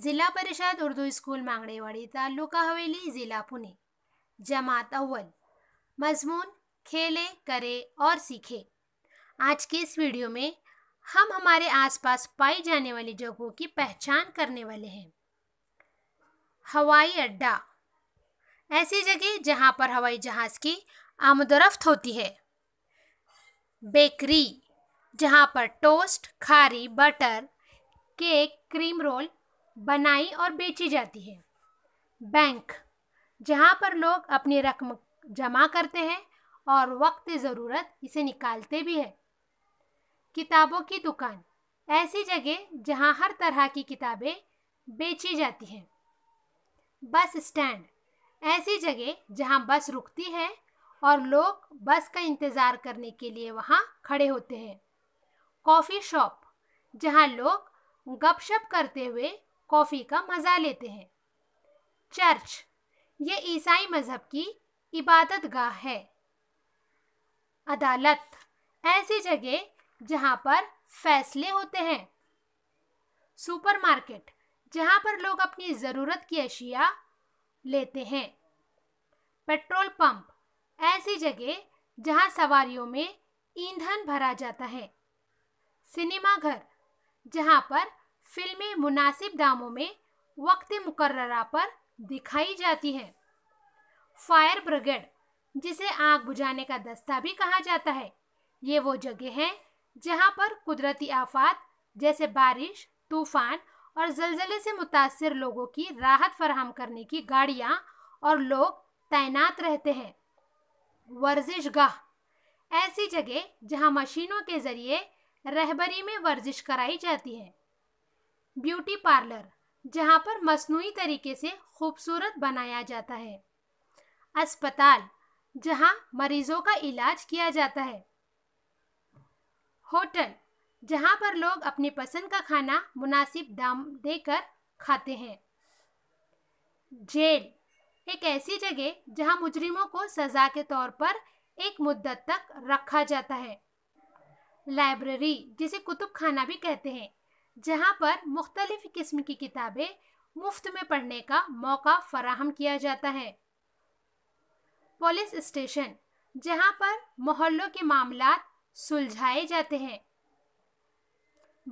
ज़िला परिषद उर्दू स्कूल मांगड़ेवाड़ी ताल्लुका हवेली ज़िला पुणे जमात अव्वल मजमून खेले करे और सीखे आज के इस वीडियो में हम हमारे आसपास पाई जाने वाली जगहों की पहचान करने वाले हैं हवाई अड्डा ऐसी जगह जहां पर हवाई जहाज़ की आमदरफ्त होती है बेकरी जहां पर toast khari butter cake cream roll बनाई और बेची जाती है बैंक जहाँ पर लोग अपनी रकम जमा करते हैं और वक्त ज़रूरत इसे निकालते भी हैं किताबों की दुकान ऐसी जगह जहाँ हर तरह की किताबें बेची जाती हैं बस स्टैंड ऐसी जगह जहाँ बस रुकती है और लोग बस का इंतज़ार करने के लिए वहाँ खड़े होते हैं कॉफ़ी शॉप जहाँ लोग गपशप करते हुए कॉफ़ी का मज़ा लेते हैं चर्च ये ईसाई मज़हब की इबादत गाह है अदालत ऐसी जगह जहाँ पर फैसले होते हैं सुपरमार्केट जहाँ पर लोग अपनी ज़रूरत की अशिया लेते हैं पेट्रोल पंप ऐसी जगह जहाँ सवारियों में ईंधन भरा जाता है सिनेमा घर जहाँ पर फिल्में मुनासिब दामों में वक्त मुकर्रा पर दिखाई जाती हैं फायर ब्रिगेड जिसे आग बुझाने का दस्ता भी कहा जाता है ये वो जगह है जहाँ पर कुदरती आफात जैसे बारिश तूफान और जलजले से मुतासर लोगों की राहत फराहम करने की गाड़ियाँ और लोग तैनात रहते हैं वर्जिश गाह ऐसी जगह जहाँ मशीनों के ज़रिए रहबरी में वर्जिश कराई जाती है ब्यूटी पार्लर जहाँ पर मसनू तरीके से खूबसूरत बनाया जाता है अस्पताल जहाँ मरीजों का इलाज किया जाता है होटल जहाँ पर लोग अपनी पसंद का खाना मुनासिब दाम देकर खाते हैं जेल एक ऐसी जगह जहाँ मुजरिमों को सजा के तौर पर एक मुद्दत तक रखा जाता है लाइब्रेरी जिसे कुतुब खाना भी कहते हैं जहाँ पर मुख्तलिफ़ किस्म की किताबें मुफ्त में पढ़ने का मौका फराहम किया जाता है पुलिस स्टेशन जहाँ पर मोहल्लों के मामला सुलझाए जाते हैं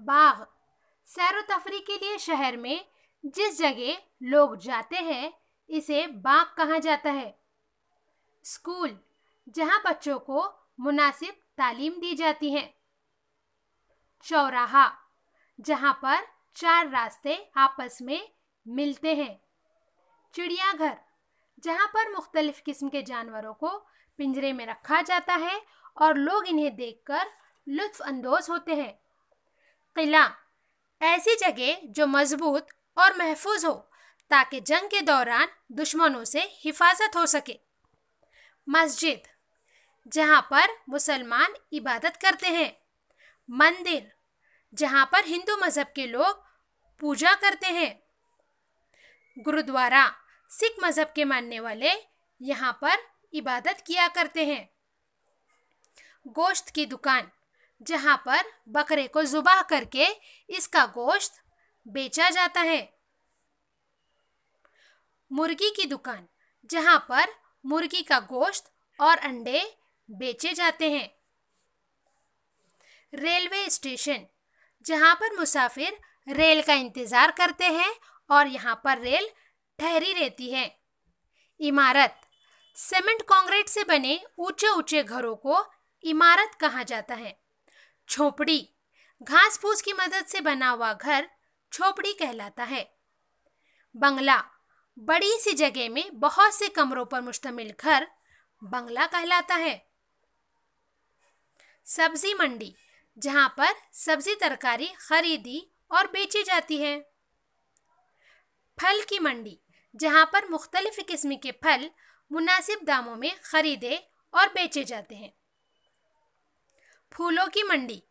बाग सैर तफरी के लिए शहर में जिस जगह लोग जाते हैं इसे बाग कहा जाता है स्कूल जहाँ बच्चों को मुनासिब तालीम दी जाती है चौराहा जहाँ पर चार रास्ते आपस में मिलते हैं चिड़ियाघर जहाँ पर मुख्तलिफ़ किस्म के जानवरों को पिंजरे में रखा जाता है और लोग इन्हें देखकर लुत्फानंदोज होते हैं किला ऐसी जगह जो मजबूत और महफूज हो ताकि जंग के दौरान दुश्मनों से हिफाजत हो सके मस्जिद जहाँ पर मुसलमान इबादत करते हैं मंदिर जहाँ पर हिंदू मज़हब के लोग पूजा करते हैं गुरुद्वारा सिख मज़हब के मानने वाले यहाँ पर इबादत किया करते हैं गोश्त की दुकान जहाँ पर बकरे को जुबाह करके इसका गोश्त बेचा जाता है मुर्गी की दुकान जहाँ पर मुर्गी का गोश्त और अंडे बेचे जाते हैं रेलवे स्टेशन जहाँ पर मुसाफिर रेल का इंतज़ार करते हैं और यहाँ पर रेल ठहरी रहती है इमारत सीमेंट कंक्रीट से बने ऊंचे ऊंचे घरों को इमारत कहा जाता है झोपड़ी घास फूस की मदद से बना हुआ घर झोपड़ी कहलाता है बंगला बड़ी सी जगह में बहुत से कमरों पर मुश्तमिल घर बंगला कहलाता है सब्जी मंडी जहाँ पर सब्जी तरकारी खरीदी और बेची जाती है फल की मंडी जहाँ पर मुख्तलिफ़ किस्म के फल मुनासिब दामों में ख़रीदे और बेचे जाते हैं फूलों की मंडी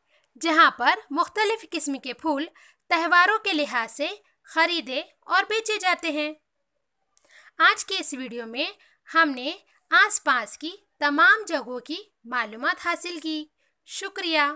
जहाँ पर मुख्तलिफ़ किस्म के फूल त्योहारों के लिहाज से ख़रीदे और बेचे जाते हैं आज के इस वीडियो में हमने आसपास की तमाम जगहों की मालूम हासिल की शुक्रिया